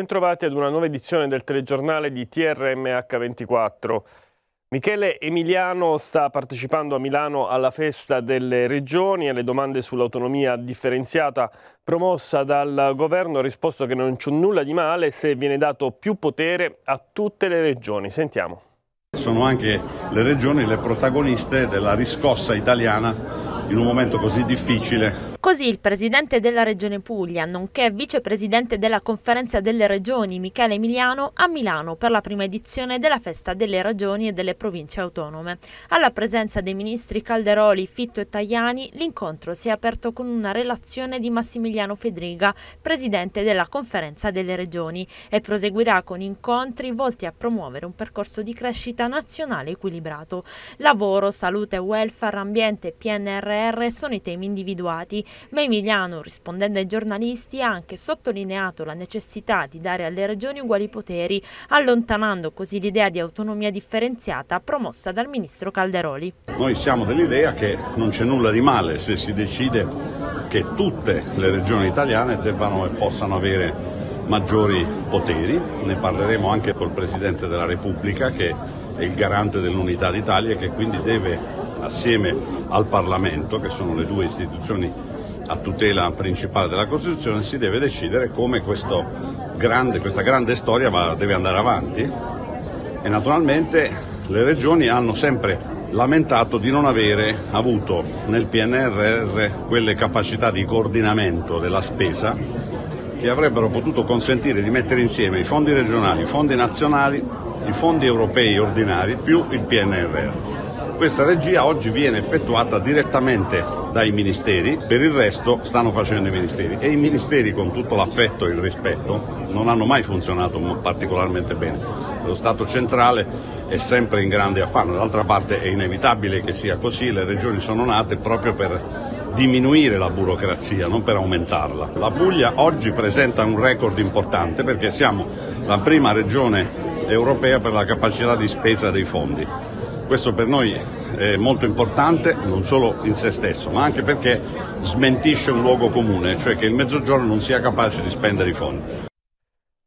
Bentrovati ad una nuova edizione del telegiornale di TRMH24. Michele Emiliano sta partecipando a Milano alla festa delle regioni e alle domande sull'autonomia differenziata promossa dal governo ha risposto che non c'è nulla di male se viene dato più potere a tutte le regioni. Sentiamo. Sono anche le regioni le protagoniste della riscossa italiana in un momento così difficile Così il presidente della Regione Puglia, nonché vicepresidente della Conferenza delle Regioni, Michele Emiliano, a Milano per la prima edizione della Festa delle Regioni e delle Province Autonome. Alla presenza dei ministri Calderoli, Fitto e Tajani, l'incontro si è aperto con una relazione di Massimiliano Fedriga, presidente della Conferenza delle Regioni, e proseguirà con incontri volti a promuovere un percorso di crescita nazionale equilibrato. Lavoro, salute, welfare, ambiente e PNRR sono i temi individuati ma Emiliano, rispondendo ai giornalisti, ha anche sottolineato la necessità di dare alle regioni uguali poteri, allontanando così l'idea di autonomia differenziata promossa dal ministro Calderoli. Noi siamo dell'idea che non c'è nulla di male se si decide che tutte le regioni italiane debbano e possano avere maggiori poteri, ne parleremo anche col Presidente della Repubblica che è il garante dell'unità d'Italia e che quindi deve assieme al Parlamento, che sono le due istituzioni a tutela principale della Costituzione, si deve decidere come grande, questa grande storia va, deve andare avanti e naturalmente le regioni hanno sempre lamentato di non avere avuto nel PNRR quelle capacità di coordinamento della spesa che avrebbero potuto consentire di mettere insieme i fondi regionali, i fondi nazionali, i fondi europei ordinari più il PNRR. Questa regia oggi viene effettuata direttamente dai ministeri, per il resto stanno facendo i ministeri e i ministeri con tutto l'affetto e il rispetto non hanno mai funzionato particolarmente bene. Lo Stato centrale è sempre in grande affanno, d'altra parte è inevitabile che sia così, le regioni sono nate proprio per diminuire la burocrazia, non per aumentarla. La Puglia oggi presenta un record importante perché siamo la prima regione europea per la capacità di spesa dei fondi. Questo per noi è molto importante, non solo in se stesso, ma anche perché smentisce un luogo comune, cioè che il Mezzogiorno non sia capace di spendere i fondi.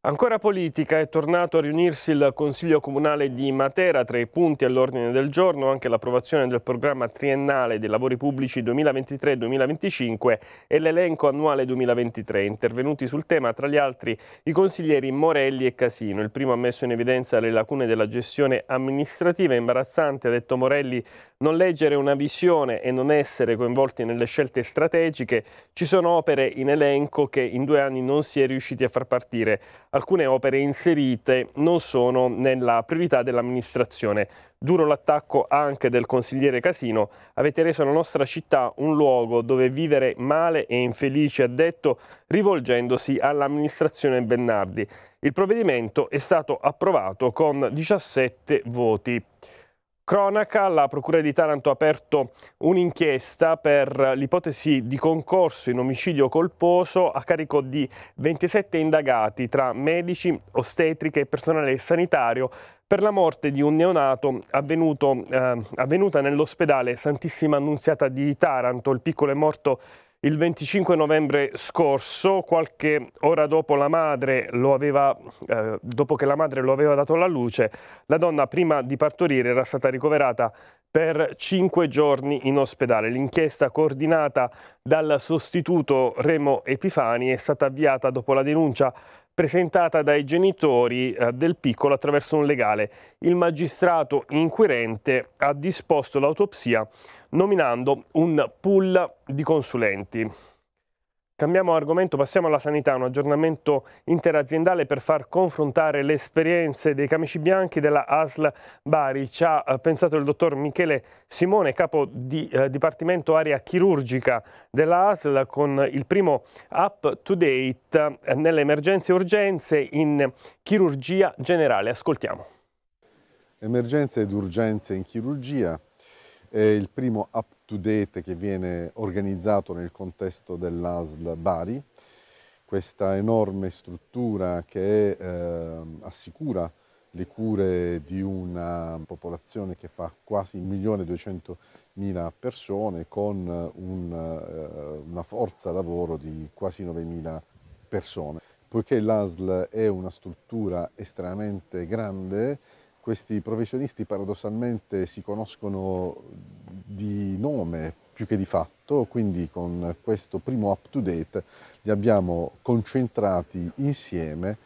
Ancora politica, è tornato a riunirsi il Consiglio Comunale di Matera, tra i punti all'ordine del giorno anche l'approvazione del programma triennale dei lavori pubblici 2023-2025 e l'elenco annuale 2023. Intervenuti sul tema, tra gli altri, i consiglieri Morelli e Casino. Il primo ha messo in evidenza le lacune della gestione amministrativa, imbarazzante, ha detto Morelli, non leggere una visione e non essere coinvolti nelle scelte strategiche. Ci sono opere in elenco che in due anni non si è riusciti a far partire alcune opere inserite non sono nella priorità dell'amministrazione. Duro l'attacco anche del consigliere Casino, avete reso la nostra città un luogo dove vivere male e infelice, ha detto, rivolgendosi all'amministrazione Bennardi. Il provvedimento è stato approvato con 17 voti. Cronaca, la Procura di Taranto ha aperto un'inchiesta per l'ipotesi di concorso in omicidio colposo a carico di 27 indagati tra medici, ostetriche e personale sanitario per la morte di un neonato avvenuto, eh, avvenuta nell'ospedale Santissima Annunziata di Taranto. Il piccolo è morto il 25 novembre scorso, qualche ora dopo, aveva, eh, dopo che la madre lo aveva dato alla luce, la donna prima di partorire era stata ricoverata per cinque giorni in ospedale. L'inchiesta coordinata dal sostituto Remo Epifani è stata avviata dopo la denuncia presentata dai genitori eh, del piccolo attraverso un legale. Il magistrato inquirente ha disposto l'autopsia nominando un pool di consulenti. Cambiamo argomento, passiamo alla sanità, un aggiornamento interaziendale per far confrontare le esperienze dei camici bianchi della ASL Bari. Ci ha eh, pensato il dottor Michele Simone, capo di eh, Dipartimento Area Chirurgica della ASL, con il primo Up to Date eh, nelle emergenze e urgenze in chirurgia generale. Ascoltiamo. Emergenze ed urgenze in chirurgia è il primo Up Tudete che viene organizzato nel contesto dell'ASL Bari, questa enorme struttura che eh, assicura le cure di una popolazione che fa quasi 1.200.000 persone con un, eh, una forza lavoro di quasi 9.000 persone. Poiché l'ASL è una struttura estremamente grande, questi professionisti paradossalmente si conoscono di nome più che di fatto, quindi con questo primo up to date li abbiamo concentrati insieme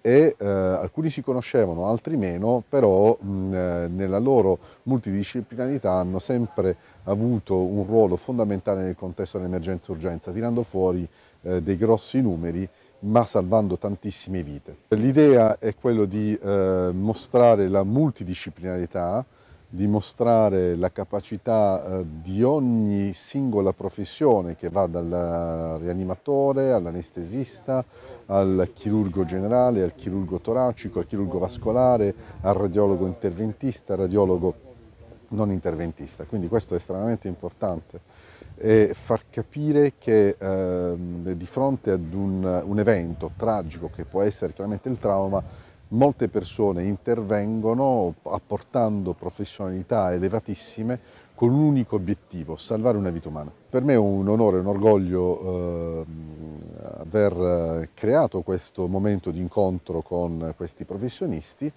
e eh, alcuni si conoscevano, altri meno, però mh, eh, nella loro multidisciplinarità hanno sempre avuto un ruolo fondamentale nel contesto dell'emergenza-urgenza, tirando fuori eh, dei grossi numeri ma salvando tantissime vite. L'idea è quello di eh, mostrare la multidisciplinarità dimostrare la capacità eh, di ogni singola professione che va dal rianimatore all'anestesista, al chirurgo generale, al chirurgo toracico, al chirurgo vascolare, al radiologo interventista, al radiologo non interventista. Quindi questo è estremamente importante e far capire che eh, di fronte ad un, un evento tragico che può essere chiaramente il trauma, molte persone intervengono apportando professionalità elevatissime con un unico obiettivo, salvare una vita umana. Per me è un onore, e un orgoglio eh, aver creato questo momento di incontro con questi professionisti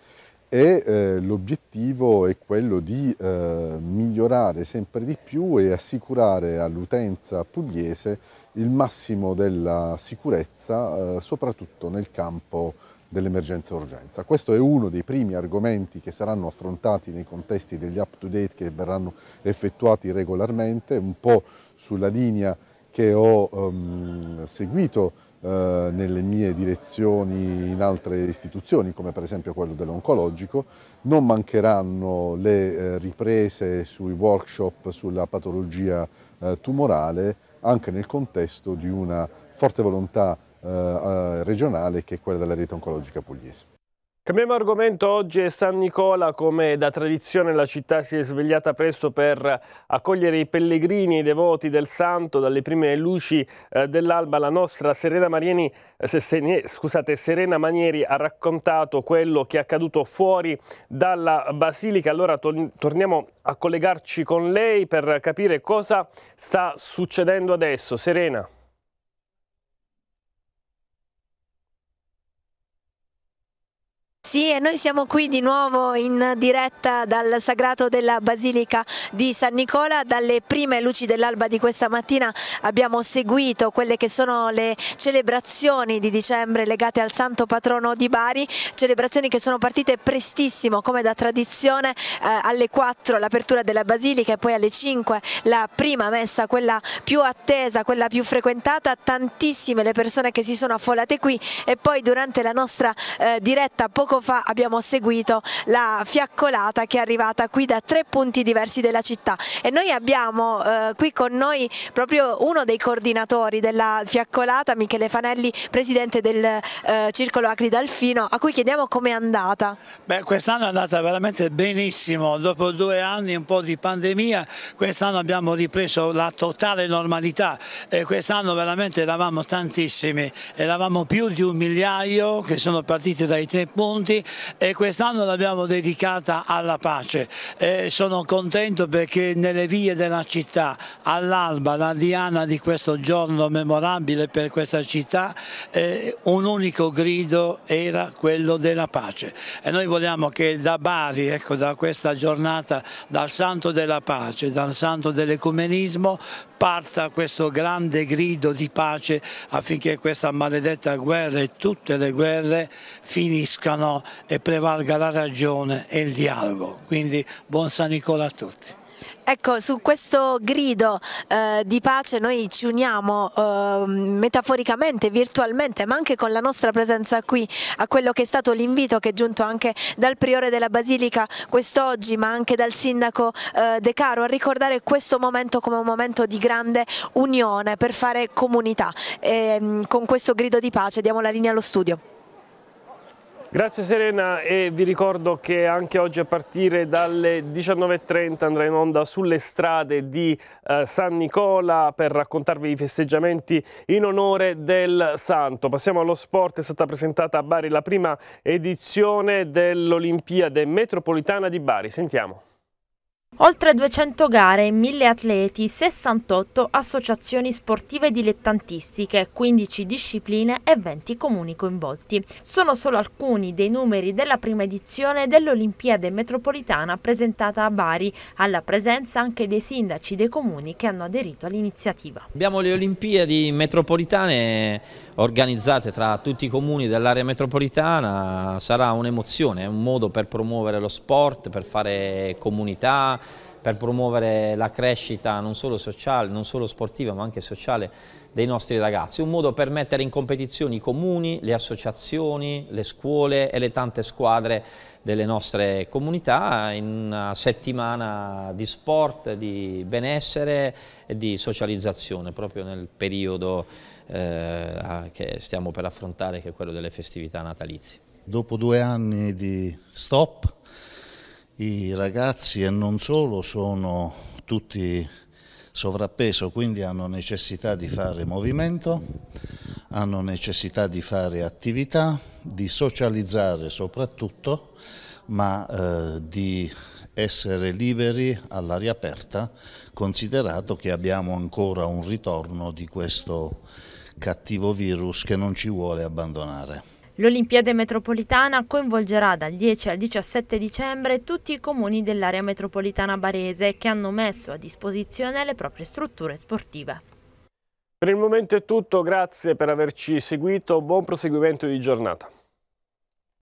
e eh, l'obiettivo è quello di eh, migliorare sempre di più e assicurare all'utenza pugliese il massimo della sicurezza, eh, soprattutto nel campo dell'emergenza-urgenza. Questo è uno dei primi argomenti che saranno affrontati nei contesti degli up-to-date che verranno effettuati regolarmente, un po' sulla linea che ho um, seguito eh, nelle mie direzioni in altre istituzioni, come per esempio quello dell'oncologico. Non mancheranno le eh, riprese sui workshop sulla patologia eh, tumorale, anche nel contesto di una forte volontà eh, eh, regionale che è quella della rete oncologica pugliese. Cambiamo argomento, oggi è San Nicola, come da tradizione la città si è svegliata presto per accogliere i pellegrini e i devoti del santo dalle prime luci eh, dell'alba. La nostra Serena, Marieni, eh, scusate, Serena Manieri ha raccontato quello che è accaduto fuori dalla Basilica. Allora torniamo a collegarci con lei per capire cosa sta succedendo adesso. Serena. Sì, e noi siamo qui di nuovo in diretta dal Sagrato della Basilica di San Nicola. Dalle prime luci dell'alba di questa mattina abbiamo seguito quelle che sono le celebrazioni di dicembre legate al Santo Patrono di Bari, celebrazioni che sono partite prestissimo come da tradizione eh, alle 4 l'apertura della Basilica e poi alle 5 la prima messa, quella più attesa, quella più frequentata, tantissime le persone che si sono affollate qui e poi durante la nostra eh, diretta poco fa abbiamo seguito la fiaccolata che è arrivata qui da tre punti diversi della città e noi abbiamo eh, qui con noi proprio uno dei coordinatori della fiaccolata, Michele Fanelli, presidente del eh, Circolo Acri Dalfino, a cui chiediamo com'è andata. Beh, quest'anno è andata veramente benissimo, dopo due anni un po' di pandemia, quest'anno abbiamo ripreso la totale normalità e quest'anno veramente eravamo tantissimi, eravamo più di un migliaio che sono partiti dai tre punti contenuti e quest'anno l'abbiamo dedicata alla pace. Eh, sono contento perché nelle vie della città, all'alba, la diana di questo giorno memorabile per questa città, eh, un unico grido era quello della pace. E noi vogliamo che da Bari, ecco, da questa giornata, dal santo della pace, dal santo dell'ecumenismo, parta questo grande grido di pace affinché questa maledetta guerra e tutte le guerre finiscano e prevalga la ragione e il dialogo. Quindi buon San Nicola a tutti. Ecco, su questo grido eh, di pace noi ci uniamo eh, metaforicamente, virtualmente, ma anche con la nostra presenza qui a quello che è stato l'invito che è giunto anche dal priore della Basilica quest'oggi, ma anche dal sindaco eh, De Caro, a ricordare questo momento come un momento di grande unione per fare comunità. E, ehm, con questo grido di pace diamo la linea allo studio. Grazie Serena e vi ricordo che anche oggi a partire dalle 19.30 andrà in onda sulle strade di eh, San Nicola per raccontarvi i festeggiamenti in onore del santo. Passiamo allo sport, è stata presentata a Bari la prima edizione dell'Olimpiade metropolitana di Bari, sentiamo. Oltre 200 gare, 1000 atleti, 68 associazioni sportive dilettantistiche, 15 discipline e 20 comuni coinvolti. Sono solo alcuni dei numeri della prima edizione dell'Olimpiade metropolitana presentata a Bari, alla presenza anche dei sindaci dei comuni che hanno aderito all'iniziativa. Abbiamo le Olimpiadi metropolitane organizzate tra tutti i comuni dell'area metropolitana, sarà un'emozione, un modo per promuovere lo sport, per fare comunità, per promuovere la crescita non solo sociale, non solo sportiva ma anche sociale dei nostri ragazzi, un modo per mettere in competizione i comuni, le associazioni, le scuole e le tante squadre delle nostre comunità in una settimana di sport, di benessere e di socializzazione proprio nel periodo eh, che stiamo per affrontare che è quello delle festività natalizie. Dopo due anni di stop i ragazzi e non solo sono tutti sovrappeso, quindi hanno necessità di fare movimento, hanno necessità di fare attività, di socializzare soprattutto, ma eh, di essere liberi all'aria aperta, considerato che abbiamo ancora un ritorno di questo cattivo virus che non ci vuole abbandonare. L'Olimpiade metropolitana coinvolgerà dal 10 al 17 dicembre tutti i comuni dell'area metropolitana barese che hanno messo a disposizione le proprie strutture sportive. Per il momento è tutto, grazie per averci seguito, buon proseguimento di giornata.